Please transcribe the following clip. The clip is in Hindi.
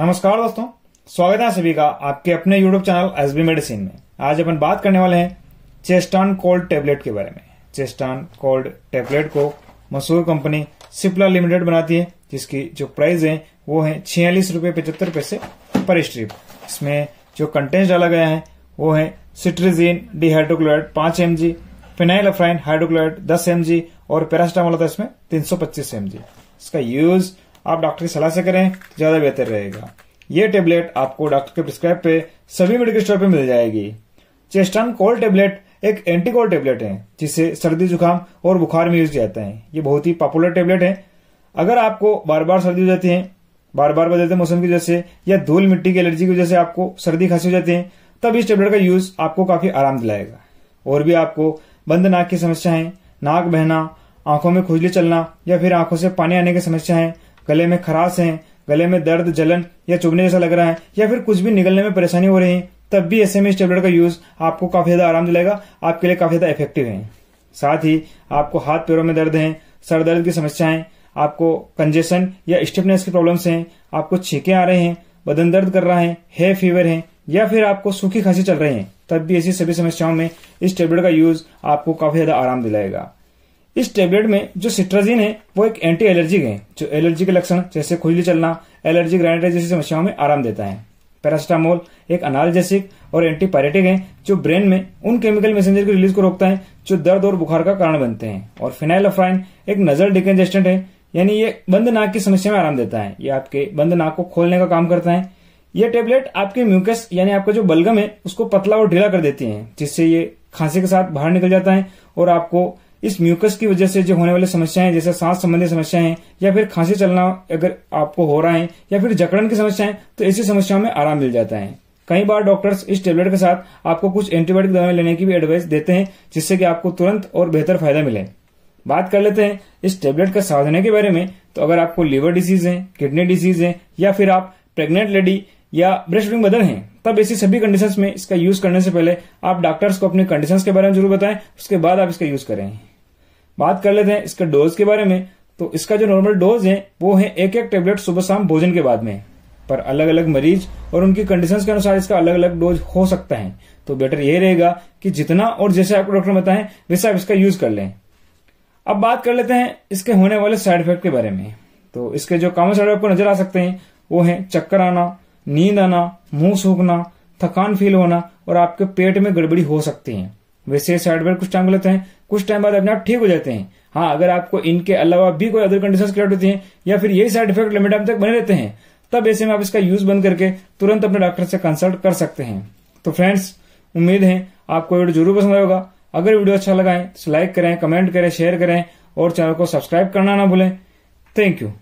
नमस्कार दोस्तों स्वागत है सभी का आपके अपने YouTube चैनल एस बी मेडिसिन में आज अपन बात करने वाले हैं चेस्टान कोल्ड टेबलेट के बारे में चेस्टान कोल्ड टेबलेट को मसूर कंपनी सिप्ला लिमिटेड बनाती है जिसकी जो प्राइस है वो है छियालीस रूपये पचहत्तर पैसे पर स्ट्रिप इसमें जो कंटेंट डाला गया है वो है सिट्रीजिन डिहाइड्रोक्लोराइड पांच M G phenylephrine hydrochloride दस एम जी और पेरास्टामोल इसमें तीन सौ पच्चीस एम जी इसका यूज आप डॉक्टर की सलाह से करें तो ज्यादा बेहतर रहेगा ये टेबलेट आपको डॉक्टर के प्रिस्क्राइब पे सभी मेडिकल स्टोर पे मिल जाएगी चेस्टन कोल्ड टेबलेट एक एंटीकोल टेबलेट है जिसे सर्दी जुकाम और बुखार में यूज किया जाता है ये बहुत ही पॉपुलर टेबलेट है अगर आपको बार बार सर्दी हो जाती है बार बार बदलते मौसम की वजह से या धूल मिट्टी की एलर्जी की वजह से आपको सर्दी खांसी हो जाती है तब इस टेबलेट का यूज आपको काफी आराम दिलाएगा और भी आपको बंद नाक की समस्या है नाक बहना आंखों में खुजली चलना या फिर आंखों से पानी आने की समस्या है गले में खराश है गले में दर्द जलन या चुभने जैसा लग रहा है या फिर कुछ भी निकलने में परेशानी हो रही है तब भी ऐसे में इस टेबलेट का यूज आपको काफी ज्यादा आराम दिलाएगा आपके लिए काफी ज्यादा इफेक्टिव है साथ ही आपको हाथ पैरों में दर्द है सर दर्द की समस्याएं आपको कंजेशन या स्टिफनेस की प्रॉब्लम्स हैं आपको छीके आ रहे हैं बदन दर्द कर रहा है हेयर फीवर है या फिर आपको सूखी खांसी चल रही है तब भी ऐसी सभी समस्याओं में इस टेबलेट का यूज आपको काफी ज्यादा आराम दिलाएगा इस टेबलेट में जो सिट्राजीन है वो एक एंटी एलर्जिक है जो एलर्जी के लक्षण जैसे खुजली चलना एलर्जी ग्राइनेटाइज जैसी समस्याओं में आराम देता है पैरास्टामोल एक अनालजेसिक और एंटीपायरेटिक है जो ब्रेन में उन केमिकल मैसेजर की रिलीज को रोकता है जो दर्द और बुखार का कारण बनते हैं और फिनाइलफ्राइन एक नजर डिकेजेस्टेंट है यानी ये बंद नाक की समस्या में आराम देता है ये आपके बंद नाक को खोलने का काम करता है ये टेबलेट आपके म्यूकस यानी आपका जो बलगम है उसको पतला और ढीला कर देती है जिससे ये खांसी के साथ बाहर निकल जाता है और आपको इस म्यूकस की वजह से जो होने वाली समस्याएं जैसे सांस संबंधी समस्याएं या फिर खांसी चलना अगर आपको हो रहा है या फिर जकड़न की समस्याएं तो ऐसी समस्याओं में आराम मिल जाता है कई बार डॉक्टर्स इस टेबलेट के साथ आपको कुछ एंटीबायोटिक दवाएं लेने की भी एडवाइस देते हैं जिससे कि आपको तुरंत और बेहतर फायदा मिले बात कर लेते हैं इस टेबलेट का साधने के बारे में तो अगर आपको लीवर डिजीज है किडनी डिजीज है या फिर आप प्रेग्नेंट लेडी या ब्रेस्ट फीडिंग बदल हैं तब ऐसी सभी कंडीशंस में इसका यूज करने से पहले आप डॉक्टर्स को अपनी कंडीशंस के बारे में जरूर बताएं उसके बाद आप इसका यूज करें बात कर लेते हैं इसके डोज के बारे में तो इसका जो नॉर्मल डोज है वो है एक एक टेबलेट सुबह शाम भोजन के बाद में पर अलग अलग मरीज और उनकी कंडीशंस के अनुसार इसका अलग अलग डोज हो सकता है तो बेटर ये रहेगा कि जितना और जैसे आपको डॉक्टर बताएं वैसे आप इसका यूज कर लें अब बात कर लेते हैं इसके होने वाले साइड इफेक्ट के बारे में तो इसके जो कॉमन साइड इफेक्ट को नजर आ सकते हैं वो है चक्कर आना नींद आना मुंह सूखना थकान फील होना और आपके पेट में गड़बड़ी हो सकती है वैसे हार्डवेयर कुछ टाइम गलत है कुछ टाइम बाद अपने आप ठीक हो जाते हैं हाँ अगर आपको इनके अलावा भी कोई अदर कंडीशन क्रिएट होती है या फिर यही साइड इफेक्ट लिमिट टाइम तक बने रहते हैं तब ऐसे में आप इसका यूज बंद करके तुरंत अपने डॉक्टर से कंसल्ट कर सकते हैं तो फ्रेंड्स उम्मीद है आपको वीडियो जरूर पसंद आएगा अगर वीडियो अच्छा लगा है तो लाइक करें कमेंट करें शेयर करें और चैनल को सब्सक्राइब करना ना भूलें थैंक यू